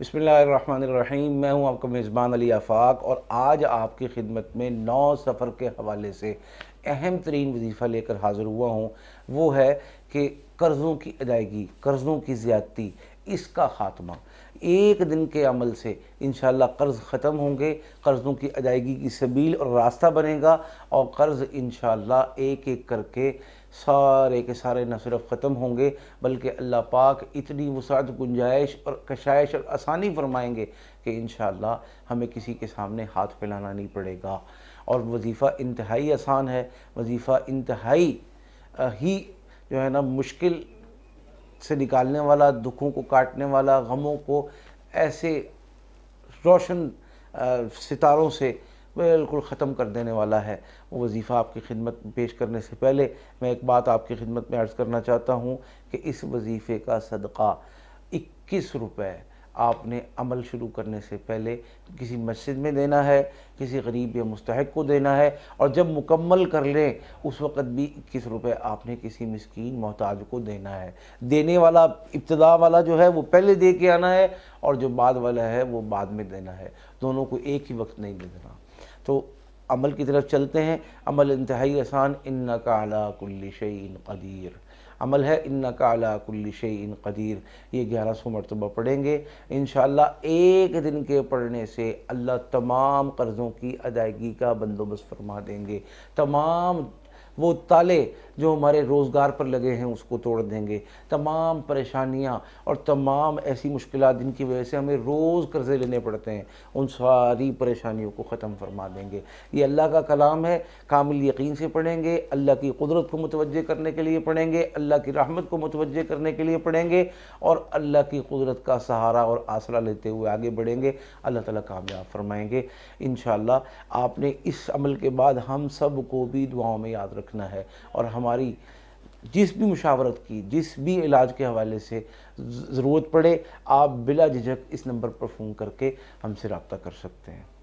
بسم اللہ الرحمن الرحیم میں ہوں آپ کا میزبان علی آفاق اور آج آپ کی خدمت میں نو سفر کے حوالے سے اہم ترین وظیفہ لے کر حاضر ہوا ہوں وہ ہے کہ قرضوں کی ادائیگی قرضوں کی زیادتی اس کا خاتمہ ایک دن کے عمل سے انشاءاللہ قرض ختم ہوں گے قرضوں کی ادائیگی کی سبیل اور راستہ بنے گا اور قرض انشاءاللہ ایک ایک کر کے سارے کے سارے نہ صرف ختم ہوں گے بلکہ اللہ پاک اتنی وسعت گنجائش اور کشائش اور آسانی فرمائیں گے کہ انشاءاللہ ہمیں کسی کے سامنے ہاتھ پھیلانا نہیں پڑے گا اور وظیفہ انتہائی آسان ہے وظیفہ انتہائی ہی جو ہے نا مشکل سے نکالنے والا دکھوں کو کاٹنے والا غموں کو ایسے روشن ستاروں سے بالکل ختم کر دینے والا ہے وہ وظیفہ آپ کی خدمت پیش کرنے سے پہلے میں ایک بات آپ کی خدمت میں عرض کرنا چاہتا ہوں کہ اس وظیفے کا صدقہ اکیس روپے آپ نے عمل شروع کرنے سے پہلے کسی مسجد میں دینا ہے کسی غریب یا مستحق کو دینا ہے اور جب مکمل کر لیں اس وقت بھی اکیس روپے آپ نے کسی مسکین محتاج کو دینا ہے دینے والا ابتدا والا جو ہے وہ پہلے دے کے آنا ہے اور جو بعد والا ہے وہ بعد میں دینا ہے دونوں کو ایک ہی وقت نہیں دینا تو عمل کی طرف چلتے ہیں عمل انتہائی آسان ان نہ کل شعین قدیر عمل ہے انکا علا کل شیئن قدیر یہ گیارہ سو مرتبہ پڑھیں گے انشاءاللہ ایک دن کے پڑھنے سے اللہ تمام قرضوں کی ادائیگی کا بندوبست فرما دیں گے تمام وہ تالے جو ہمارے روزگار پر لگے ہیں اس کو توڑ دیں گے تمام پریشانیاں اور تمام ایسی مشکلات جن کی وجہ سے ہمیں روز قرضے لینے پڑتے ہیں ان ساری پریشانیوں کو ختم فرما دیں گے یہ اللہ کا کلام ہے کامل یقین سے پڑھیں گے اللہ کی قدرت کو متوجہ کرنے کے لیے پڑھیں گے اللہ کی رحمت کو متوجہ کرنے کے لیے پڑھیں گے اور اللہ کی قدرت کا سہارا اور آسرا لیتے ہوئے آگے بڑھیں گے اللہ تعالیٰ کامیاب فرمائیں گے انشاءاللہ آپ نے اس عمل کے بعد ہم سب کو بھی دعاؤں میں یاد رکھنا ہے اور ہم ہماری جس بھی مشاورت کی جس بھی علاج کے حوالے سے ضرورت پڑے آپ بلا جھجھک اس نمبر پر فون کر کے ہم سے رابطہ کر سکتے ہیں